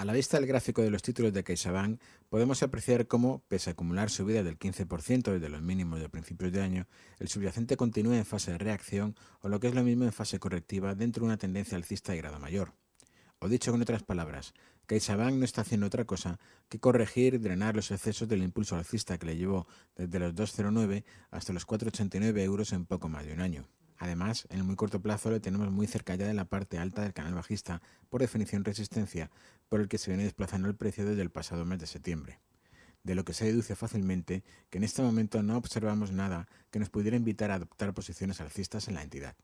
A la vista del gráfico de los títulos de CaixaBank, podemos apreciar cómo, pese a acumular subidas del 15% desde los mínimos de principios de año, el subyacente continúa en fase de reacción o lo que es lo mismo en fase correctiva dentro de una tendencia alcista de grado mayor. O dicho con otras palabras, CaixaBank no está haciendo otra cosa que corregir y drenar los excesos del impulso alcista que le llevó desde los 2,09 hasta los 4,89 euros en poco más de un año. Además, en el muy corto plazo le tenemos muy cerca ya de la parte alta del canal bajista, por definición resistencia, por el que se viene desplazando el precio desde el pasado mes de septiembre. De lo que se deduce fácilmente que en este momento no observamos nada que nos pudiera invitar a adoptar posiciones alcistas en la entidad.